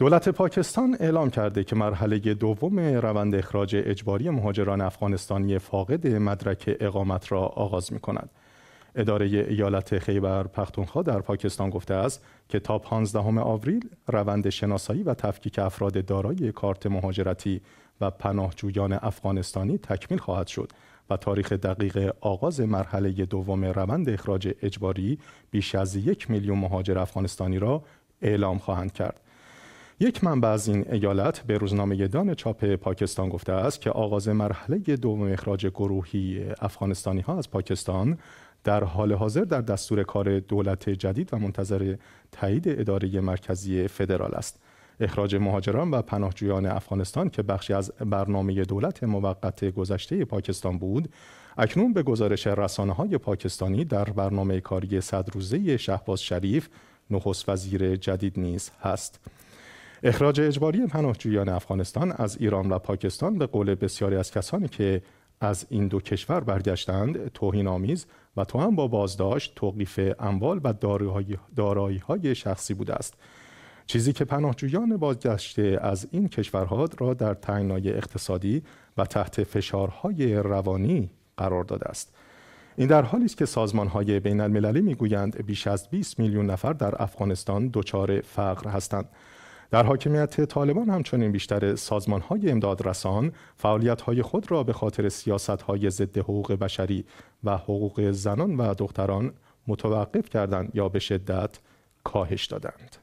دولت پاکستان اعلام کرده که مرحله دوم روند اخراج اجباری مهاجران افغانستانی فاقد مدرک اقامت را آغاز می کند. اداره ایالت خیبر پختونخوا در پاکستان گفته است که تا 15 آوریل روند شناسایی و تفکیک افراد دارای کارت مهاجرتی و پناهجویان افغانستانی تکمیل خواهد شد و تاریخ دقیق آغاز مرحله دوم روند اخراج اجباری بیش از یک میلیون مهاجر افغانستانی را اعلام خواهند کرد. یک منبع از این ایالت به روزنامه دان چاپ پاکستان گفته است که آغاز مرحله دوم اخراج گروهی افغانستانی ها از پاکستان در حال حاضر در دستور کار دولت جدید و منتظر تایید اداره مرکزی فدرال است. اخراج مهاجران و پناهجویان افغانستان که بخشی از برنامه دولت موقت گذشته پاکستان بود اکنون به گزارش رسانه های پاکستانی در برنامه کاری صد روزه شهباز شریف نخست وزیر جدید نیز هست اخراج اجباری پناهجویان افغانستان از ایران و پاکستان به قول بسیاری از کسانی که از این دو کشور برگشتند توهین آمیز و تو هم با بازداشت توقیف اموال و دارایی های شخصی بوده است چیزی که پناهجویان بازگشته از این کشورها را در تنگنای اقتصادی و تحت فشارهای روانی قرار داده است این در حالی است که های بین المللی گویند بیش از 20 میلیون نفر در افغانستان دچار فقر هستند در حاکمیت طالبان همچنین بیشتر سازمان های امدادرسان فعالیت های خود را به خاطر سیاست های ضد حقوق بشری و حقوق زنان و دختران متوقف کردند یا به شدت کاهش دادند.